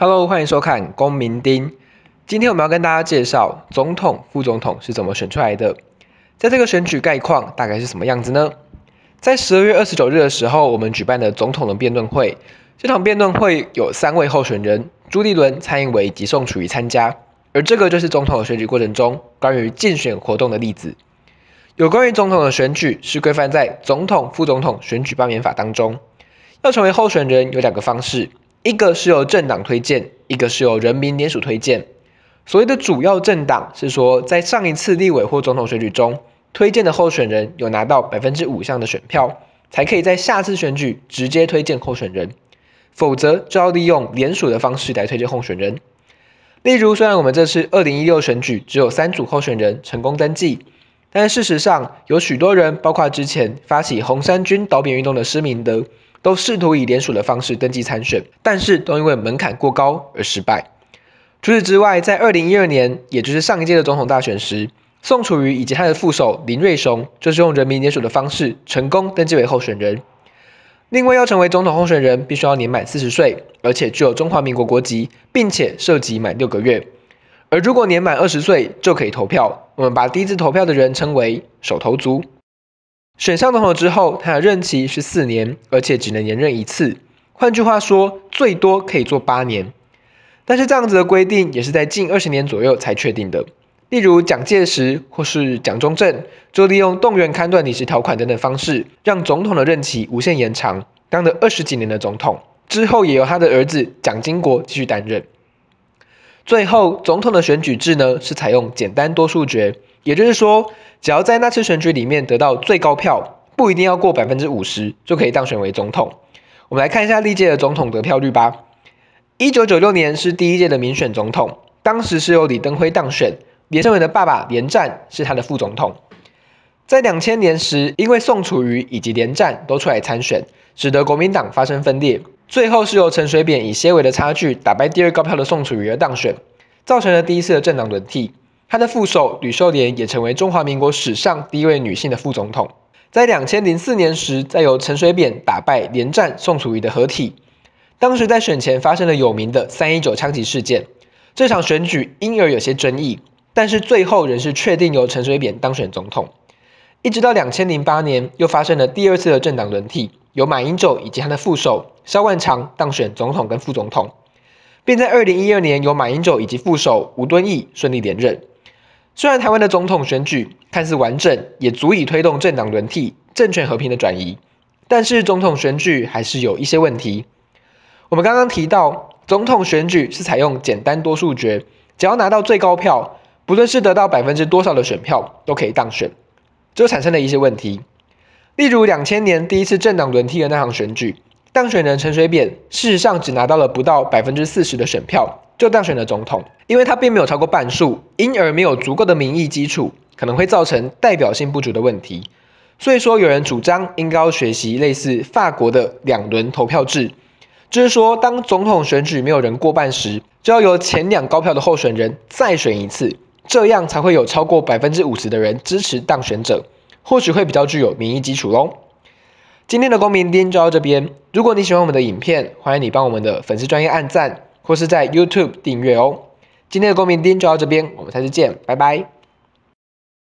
Hello，欢迎收看公民丁。今天我们要跟大家介绍总统、副总统是怎么选出来的。在这个选举概况大概是什么样子呢？在十二月二十九日的时候，我们举办的总统的辩论会，这场辩论会有三位候选人朱立伦、蔡英文及宋楚瑜参加。而这个就是总统的选举过程中关于竞选活动的例子。有关于总统的选举是规范在《总统副总统选举罢免法》当中。要成为候选人有两个方式。一个是由政党推荐，一个是由人民联署推荐。所谓的主要政党，是说在上一次立委或总统选举中推荐的候选人有拿到百分之五项的选票，才可以在下次选举直接推荐候选人，否则就要利用联署的方式来推荐候选人。例如，虽然我们这次二零一六选举只有三组候选人成功登记，但事实上有许多人，包括之前发起红衫军倒扁运动的施明德。都试图以联署的方式登记参选，但是都因为门槛过高而失败。除此之外，在二零一二年，也就是上一届的总统大选时，宋楚瑜以及他的副手林瑞雄，就是用人民联署的方式成功登记为候选人。另外，要成为总统候选人，必须要年满四十岁，而且具有中华民国国籍，并且涉及满六个月。而如果年满二十岁就可以投票，我们把第一次投票的人称为手头族。选上总统之后，他的任期是四年，而且只能连任一次。换句话说，最多可以做八年。但是这样子的规定也是在近二十年左右才确定的。例如蒋介石或是蒋中正，就利用动员刊断临时条款等等方式，让总统的任期无限延长，当了二十几年的总统之后，也由他的儿子蒋经国继续担任。最后，总统的选举制呢是采用简单多数决，也就是说，只要在那次选举里面得到最高票，不一定要过百分之五十就可以当选为总统。我们来看一下历届的总统得票率吧。一九九六年是第一届的民选总统，当时是由李登辉当选，连胜辉的爸爸连战是他的副总统。在两千年时，因为宋楚瑜以及连战都出来参选，使得国民党发生分裂。最后是由陈水扁以些微的差距打败第二高票的宋楚瑜而当选，造成了第一次的政党轮替。他的副手吕秀莲也成为中华民国史上第一位女性的副总统。在两千零四年时，再由陈水扁打败连战、宋楚瑜的合体。当时在选前发生了有名的三一九枪击事件，这场选举因而有些争议，但是最后仍是确定由陈水扁当选总统。一直到两千零八年，又发生了第二次的政党轮替。由马英九以及他的副手萧万长当选总统跟副总统，并在二零一二年由马英九以及副手吴敦义顺利连任。虽然台湾的总统选举看似完整，也足以推动政党轮替、政权和平的转移，但是总统选举还是有一些问题。我们刚刚提到，总统选举是采用简单多数决，只要拿到最高票，不论是得到百分之多少的选票都可以当选，就产生了一些问题。例如，两千年第一次政党轮替的那场选举，当选人陈水扁事实上只拿到了不到百分之四十的选票，就当选了总统，因为他并没有超过半数，因而没有足够的民意基础，可能会造成代表性不足的问题。所以说，有人主张应该要学习类似法国的两轮投票制，就是说，当总统选举没有人过半时，就要由前两高票的候选人再选一次，这样才会有超过百分之五十的人支持当选者。或许会比较具有免疫基础喽。今天的公民丁就到这边。如果你喜欢我们的影片，欢迎你帮我们的粉丝专业按赞，或是在 YouTube 订阅哦。今天的公民丁就到这边，我们下次见，拜拜。